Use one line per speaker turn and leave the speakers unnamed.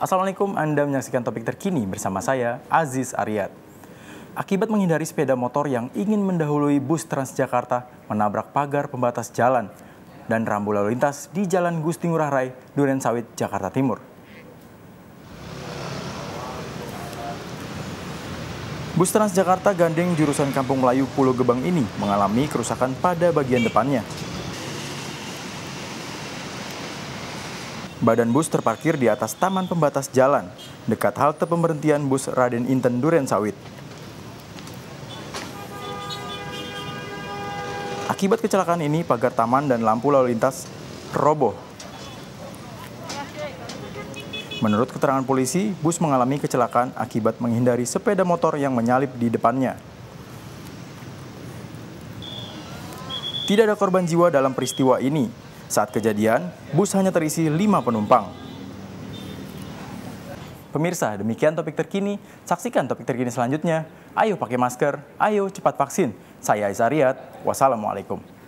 Assalamualaikum, Anda menyaksikan topik terkini bersama saya, Aziz Aryat. Akibat menghindari sepeda motor yang ingin mendahului bus Transjakarta menabrak pagar pembatas jalan dan rambu lalu lintas di Jalan Gusti Ngurah Rai, Duren Sawit, Jakarta Timur. Bus Transjakarta gandeng jurusan Kampung Melayu Pulau Gebang ini mengalami kerusakan pada bagian depannya Badan bus terparkir di atas taman pembatas jalan, dekat halte pemberhentian bus Raden Inten Duren Sawit. Akibat kecelakaan ini, pagar taman dan lampu lalu lintas roboh. Menurut keterangan polisi, bus mengalami kecelakaan akibat menghindari sepeda motor yang menyalip di depannya. Tidak ada korban jiwa dalam peristiwa ini, saat kejadian, bus hanya terisi lima penumpang. Pemirsa, demikian topik terkini. Saksikan topik terkini selanjutnya. Ayo pakai masker, ayo cepat vaksin. Saya Aizariat, Riyad, wassalamualaikum.